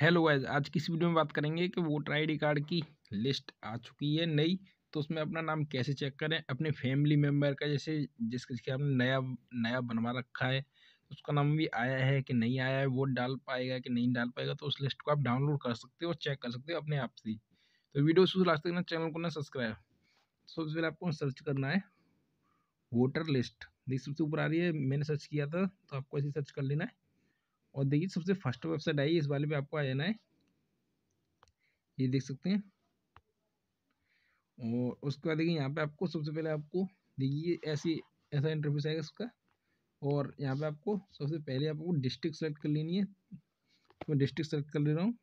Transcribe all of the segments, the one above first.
hello guys आज की इस वीडियो में बात करेंगे कि वोटर डी कार्ड की लिस्ट आ चुकी है नई तो उसमें अपना नाम कैसे चेक करें अपने फैमिली मेम्बर का जैसे जिसके हमने नया नया बनवा रखा है उसका नाम भी आया है कि नहीं आया है वोट डाल पाएगा कि नहीं डाल पाएगा तो उस लिस्ट को आप डाउनलोड कर सकते हो चेक कर सकते हो अपने आप से तो वीडियो शुरू लास्ट तक ना चैनल को ना सब्सक्राइब सबसे पहले आपको सर्च करना है वोटर लिस्ट देखिए सबसे ऊपर आ रही है मैंने सर्च किया था तो आपको ऐसे सर्च कर लेना है और देखिए सबसे फर्स्ट वेबसाइट आई इस वाले पे आपको आ जाना है ये देख सकते हैं और उसके बाद देखिए यहाँ पे आपको सबसे पहले आपको देखिए ऐसी ऐसा इंटरव्यूस आएगा उसका और यहाँ पे आपको सबसे पहले आपको डिस्ट्रिक्ट सेलेक्ट कर लेनी है तो मैं डिस्ट्रिक्ट सेलेक्ट कर ले रहा हूँ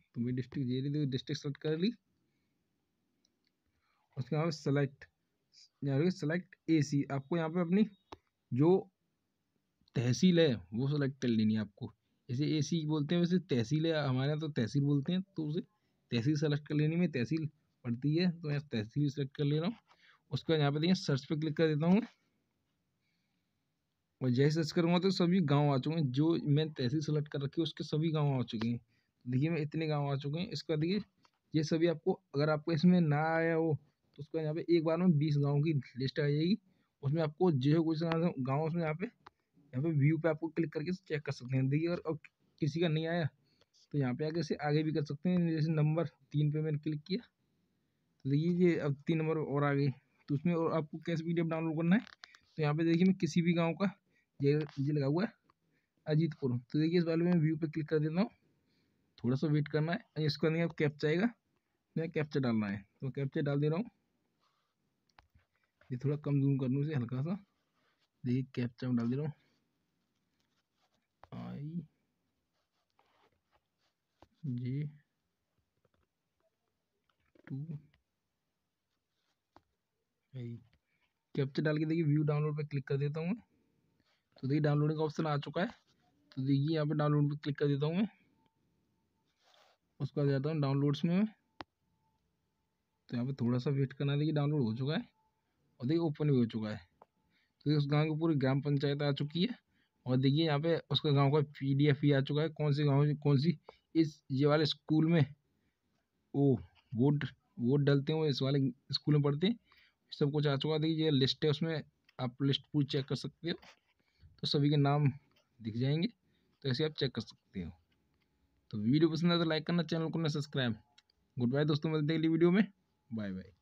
तो मैं डिस्ट्रिक्ट ये देखिए डिस्ट्रिक्ट सेलेक्ट कर ली उसके बाद सेलेक्ट यहाँ सेलेक्ट ए सी आपको यहाँ पे अपनी जो तहसील है वो सेलेक्ट कर लेनी है आपको जैसे ए सी बोलते हैं वैसे तहसील है हमारे यहाँ तो तहसील बोलते हैं तो उसे तहसील सेलेक्ट कर लेनी में तहसील पड़ती है तो मैं तहसील सेलेक्ट कर ले रहा हूँ उसके बाद यहाँ पे देखिए सर्च पे क्लिक कर देता हूँ और जैसे सर्च करूँगा तो सभी गांव आ चुके हैं जो मैंने तहसील सेलेक्ट कर रखी है उसके सभी गांव आ चुके हैं देखिए मैं इतने गांव आ चुके हैं इसके बाद देखिए ये सभी आपको अगर आपको इसमें ना आया हो तो उसका यहाँ पे एक बार में बीस गाँव की लिस्ट आ जाएगी उसमें आपको जो कुछ गाँव उसमें यहाँ पे यहाँ पे व्यू पे आपको क्लिक करके चेक कर सकते हैं देखिए अगर किसी का नहीं आया तो यहाँ पे आगे से आगे भी कर सकते हैं जैसे नंबर तीन पे मैंने क्लिक किया तो देखिए ये अब तीन नंबर और आ गए तो उसमें और आपको कैसे पी डाउनलोड करना है तो यहाँ पे देखिए मैं किसी भी गाँव का ये ये लगा हुआ है अजीतपुर तो देखिए इस वाले में व्यू पर क्लिक कर देता हूँ थोड़ा सा वेट करना है इसको नहीं आप कैप्चा आएगा मैं कैप्चर डालना है तो कैप्चर डाल दे रहा हूँ ये थोड़ा कम जूम कर लूँ इसे हल्का सा देखिए कैप्चर डाल दे रहा हूँ जे टू आई कैप्चर डाल के देखिए व्यू डाउनलोड पे क्लिक कर देता हूँ मैं तो देखिए डाउनलोडिंग का ऑप्शन आ चुका है तो देखिए यहाँ पे डाउनलोड पे क्लिक कर देता हूँ मैं उसके बाद जाता हूँ डाउनलोड्स में तो यहाँ पे थोड़ा सा वेट करना देखिए डाउनलोड हो चुका है और देखिए ओपन भी हो चुका है तो उस गाँव की पूरी ग्राम पंचायत आ चुकी है और देखिए यहाँ पे उसका गांव का पीडीएफ ही आ चुका है कौन से गांव कौन सी इस ये वाले स्कूल में ओ वोट वोट डलते हैं वो इस वाले स्कूल में पढ़ते हैं सब कुछ आ चुका देखिए ये लिस्ट है उसमें आप लिस्ट पूरी चेक कर सकते हो तो सभी के नाम दिख जाएंगे तो ऐसे आप चेक कर सकते हो तो वीडियो पसंद आए तो लाइक करना चैनल को ना सब्सक्राइब गुड बाय दोस्तों मिलते हैं अगली वीडियो में बाय बाय